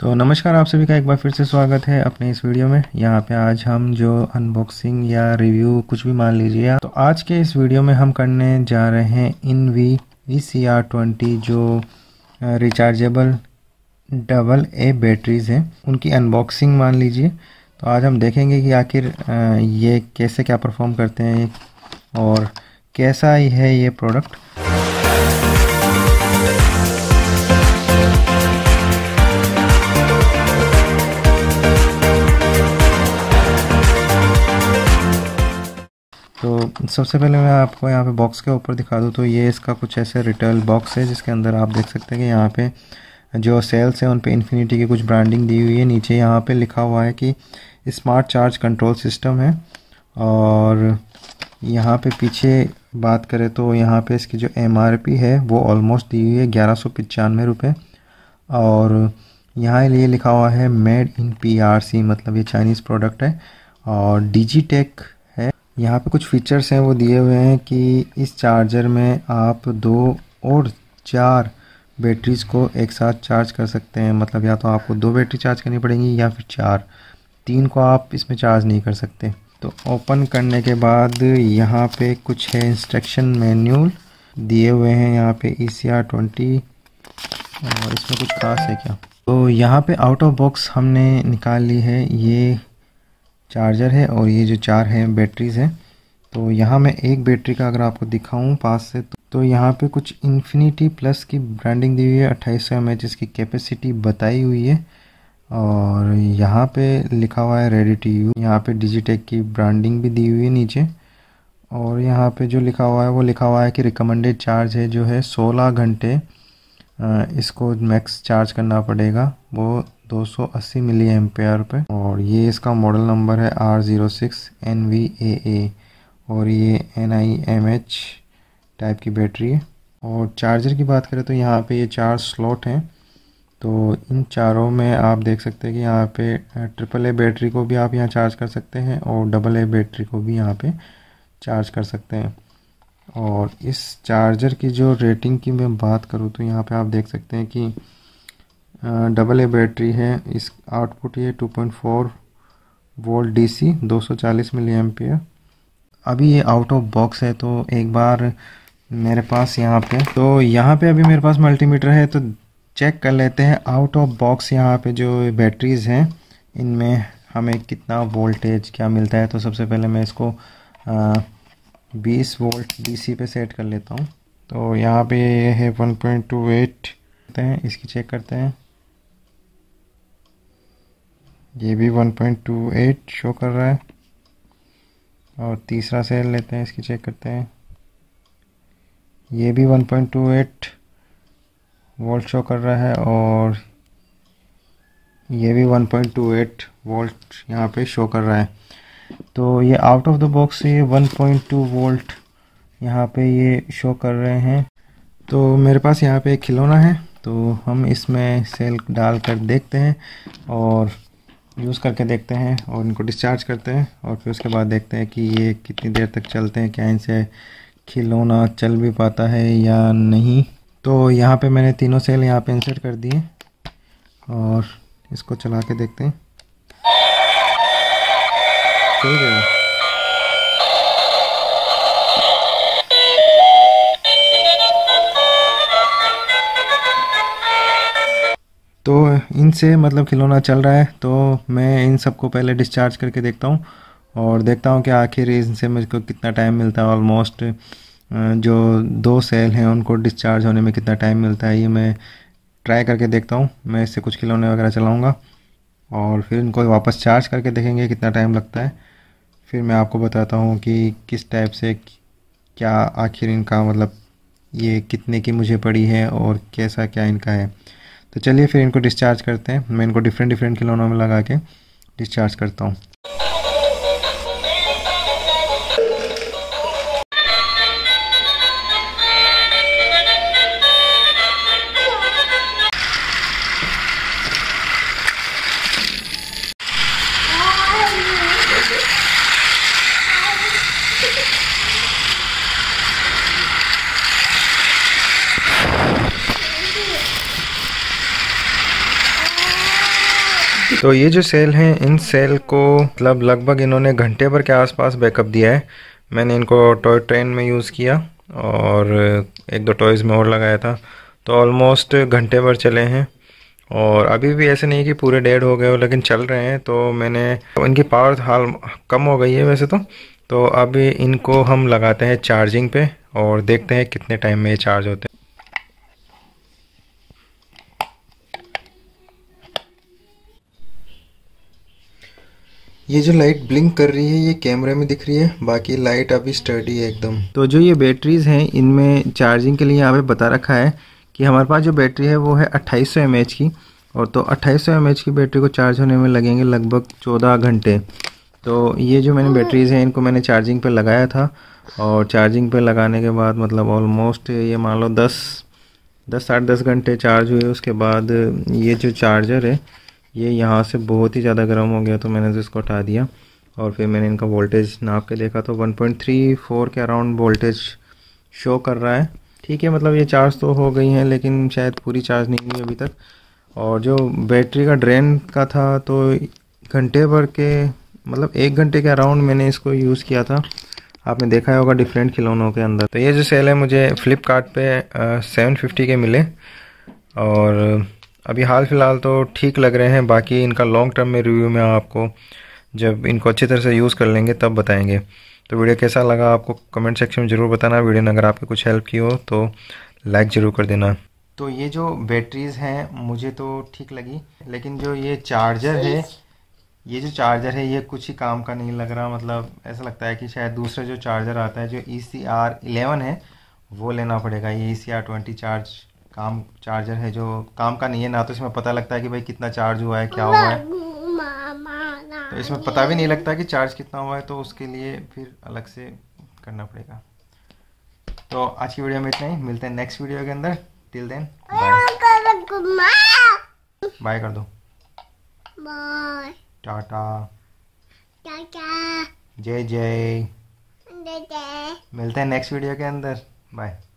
तो नमस्कार आप सभी का एक बार फिर से स्वागत है अपने इस वीडियो में यहाँ पे आज हम जो अनबॉक्सिंग या रिव्यू कुछ भी मान लीजिए तो आज के इस वीडियो में हम करने जा रहे हैं इन V V C R twenty जो रिचार्जेबल डबल ए बैटरीज हैं उनकी अनबॉक्सिंग मान लीजिए तो आज हम देखेंगे कि आखिर ये कैसे क्या परफॉर्म करते हैं और कैसा ही है ये प्रोडक्ट सबसे पहले मैं आपको यहाँ पे बॉक्स के ऊपर दिखा दूँ तो ये इसका कुछ ऐसे रिटेल बॉक्स है जिसके अंदर आप देख सकते हैं कि यहाँ पे जो सेल्स हैं उन पे इन्फिनिटी की कुछ ब्रांडिंग दी हुई है नीचे यहाँ पे लिखा हुआ है कि स्मार्ट चार्ज कंट्रोल सिस्टम है और यहाँ पे पीछे बात करें तो यहाँ पे इसकी जो एम है वो ऑलमोस्ट दी हुई है ग्यारह सौ पचानवे रुपये और यहाँ ये लिखा हुआ है मेड इन पी मतलब ये चाइनीज़ प्रोडक्ट है और डिजी यहाँ पे कुछ फीचर्स हैं वो दिए हुए हैं कि इस चार्जर में आप दो और चार बैटरीज को एक साथ चार्ज कर सकते हैं मतलब या तो आपको दो बैटरी चार्ज करनी पड़ेंगी या फिर चार तीन को आप इसमें चार्ज नहीं कर सकते तो ओपन करने के बाद यहाँ पे कुछ है इंस्ट्रक्शन मैन्यूल दिए हुए हैं यहाँ पे ई सी आर ट्वेंटी और इसमें कुछ खास है क्या तो यहाँ पे आउट ऑफ बॉक्स हमने निकाल ली है ये चार्जर है और ये जो चार हैं बैटरीज़ हैं तो यहाँ मैं एक बैटरी का अगर आपको दिखाऊँ पास से तो, तो यहाँ पे कुछ इन्फिनिटी प्लस की ब्रांडिंग दी हुई है अट्ठाईस सौ एम एच इसकी कैपेसिटी बताई हुई है और यहाँ पे लिखा हुआ है रेडी टू यू यहाँ पे डिजिटेक की ब्रांडिंग भी दी हुई है नीचे और यहाँ पे जो लिखा हुआ है वो लिखा हुआ है कि रिकमेंडेड चार्ज है जो है सोलह घंटे इसको मैक्स चार्ज करना पड़ेगा वो 280 मिली एम्पेयर पे और ये इसका मॉडल नंबर है R zero six N V A A और ये N I M H type की बैटरी है और चार्जर की बात करें तो यहाँ पे ये चार स्लॉट हैं तो इन चारों में आप देख सकते हैं कि यहाँ पे ट्रिपल ए बैटरी को भी आप यहाँ चार्ज कर सकते हैं और डबल ए बैटरी को भी यहाँ पे चार्ज कर सकते हैं और इस चार्जर की जो रेटिंग की मैं बात करूँ तो यहाँ पे आप देख सकते हैं कि डबल ए बैटरी है इस आउटपुट ये 2.4 वोल्ट डीसी 240 मिलीएम्पियर अभी ये आउट ऑफ बॉक्स है तो एक बार मेरे पास यहाँ पे तो यहाँ पे अभी मेरे पास मल्टीमीटर है तो चेक कर लेते हैं आउट ऑफ बॉक्स यहाँ पे जो बैटरीज़ हैं इनमें हमें कितना वोल्टेज क्या मिलता है तो सबसे पहले मैं इसको आ, बीस वोल्ट डीसी पे सेट कर लेता हूँ तो यहाँ पे ये है वन पॉइंट टू एट करते हैं इसकी चेक करते हैं ये भी one point two eight show कर रहा है और तीसरा सेल लेते हैं इसकी चेक करते हैं ये भी one point two eight volt show कर रहा है और ये भी one point two eight volt यहाँ पे शो कर रहा है तो ये आउट ऑफ द बॉक्स ये 1.2 वोल्ट यहाँ पे ये शो कर रहे हैं तो मेरे पास यहाँ पे खिलौना है तो हम इसमें सेल डाल कर देखते हैं और यूज़ करके देखते हैं और इनको डिस्चार्ज करते हैं और फिर उसके बाद देखते हैं कि ये कितनी देर तक चलते हैं क्या इनसे खिलौना चल भी पाता है या नहीं तो यहाँ पे मैंने तीनों सेल यहाँ पे इंसर्ट कर दिए और इसको चला के देखते हैं तो इनसे मतलब खिलौना चल रहा है तो मैं इन सबको पहले डिस्चार्ज करके देखता हूँ और देखता हूँ कि आखिर इनसे मुझको कितना टाइम मिलता है ऑलमोस्ट जो दो सेल हैं उनको डिस्चार्ज होने में कितना टाइम मिलता है ये मैं ट्राई करके देखता हूँ मैं इससे कुछ खिलौने वगैरह चलाऊँगा और फिर इनको वापस चार्ज करके देखेंगे कितना टाइम लगता है फिर मैं आपको बताता हूँ कि किस टाइप से क्या आखिर इनका मतलब ये कितने की मुझे पड़ी है और कैसा क्या इनका है तो चलिए फिर इनको डिस्चार्ज करते हैं मैं इनको डिफरेंट डिफरेंट खिलौनों में लगा के डिस्चार्ज करता हूँ तो ये जो सेल हैं इन सेल को मतलब लगभग इन्होंने घंटे भर के आसपास बैकअप दिया है मैंने इनको टॉय ट्रेन में यूज़ किया और एक दो टॉयज़ में और लगाया था तो ऑलमोस्ट घंटे भर चले हैं और अभी भी ऐसे नहीं कि पूरे डेड हो गए हो लेकिन चल रहे हैं तो मैंने इनकी पावर हाल कम हो गई है वैसे तो तो अभी इनको हम लगाते हैं चार्जिंग पे और देखते हैं कितने टाइम में ये चार्ज होते हैं ये जो लाइट ब्लिंक कर रही है ये कैमरे में दिख रही है बाकी लाइट अभी स्टडी है एकदम तो जो ये बैटरीज हैं इनमें चार्जिंग के लिए यहाँ पे बता रखा है कि हमारे पास जो बैटरी है वो है अट्ठाईस सौ की और तो अट्ठाईस सौ की बैटरी को चार्ज होने में लगेंगे लगभग चौदह घंटे तो ये जो मैंने बैटरीज हैं इनको मैंने चार्जिंग पे लगाया था और चार्जिंग पे लगाने के बाद मतलब ऑलमोस्ट ये मान लो दस दस साठ दस घंटे चार्ज हुए उसके बाद ये जो चार्जर है ये यहाँ से बहुत ही ज़्यादा गर्म हो गया तो मैंने तो इसको हटा दिया और फिर मैंने इनका वोल्टेज नाप के देखा तो 1.34 के अराउंड वोल्टेज शो कर रहा है ठीक है मतलब ये चार्ज तो हो गई हैं लेकिन शायद पूरी चार्ज नहीं हुई अभी तक और जो बैटरी का ड्रेन का था तो घंटे भर के मतलब एक घंटे के अराउंड मैंने इसको यूज़ किया था आपने देखा होगा डिफरेंट खिलौनों के अंदर तो ये जो सेल है मुझे फ़्लिपकार्ट सेवन फिफ्टी के मिले और अभी हाल फिलहाल तो ठीक लग रहे हैं बाकी इनका लॉन्ग टर्म में रिव्यू में आपको जब इनको अच्छी तरह से यूज़ कर लेंगे तब बताएंगे तो वीडियो कैसा लगा आपको कमेंट सेक्शन में ज़रूर बताना वीडियो ने अगर आपके कुछ हेल्प की हो तो लाइक ज़रूर कर देना तो ये जो बैटरीज़ हैं मुझे तो ठीक लगी लेकिन जो ये चार्जर है ये जो चार्जर है ये कुछ ही काम का नहीं लग रहा मतलब ऐसा लगता है कि शायद दूसरा जो चार्जर आता है जो ई सी आर इलेवन है वो लेना पड़ेगा ये E C R twenty charge काम चार्जर है जो काम का नहीं है ना तो इसमें पता लगता है कि भाई कितना चार्ज हुआ है क्या हुआ है तो इसमें पता भी नहीं लगता कि चार्ज कितना हुआ है तो उसके लिए फिर अलग से करना पड़ेगा तो आज की वीडियो में इतना ही मिलते हैं नेक्स्ट वीडियो के अंदर टिल देन बाय कर दो बाय टाटा टाटा जय जय मिलते हैं नेक्स्ट वीडियो के अंदर बाय